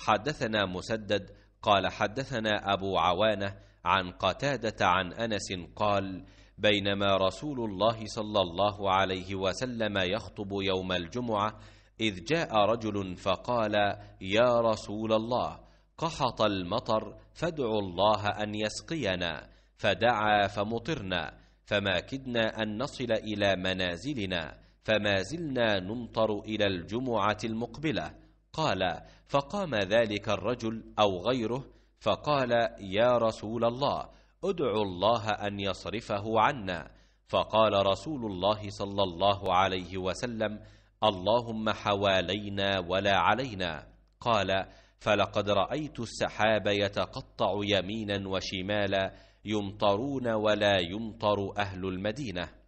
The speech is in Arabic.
حدثنا مسدد قال حدثنا أبو عوانة عن قتادة عن أنس قال بينما رسول الله صلى الله عليه وسلم يخطب يوم الجمعة إذ جاء رجل فقال يا رسول الله قحط المطر فادع الله أن يسقينا فدعا فمطرنا فما كدنا أن نصل إلى منازلنا فما زلنا نمطر إلى الجمعة المقبلة قال فقام ذلك الرجل او غيره فقال يا رسول الله ادعو الله ان يصرفه عنا فقال رسول الله صلى الله عليه وسلم اللهم حوالينا ولا علينا قال فلقد رايت السحاب يتقطع يمينا وشمالا يمطرون ولا يمطر اهل المدينه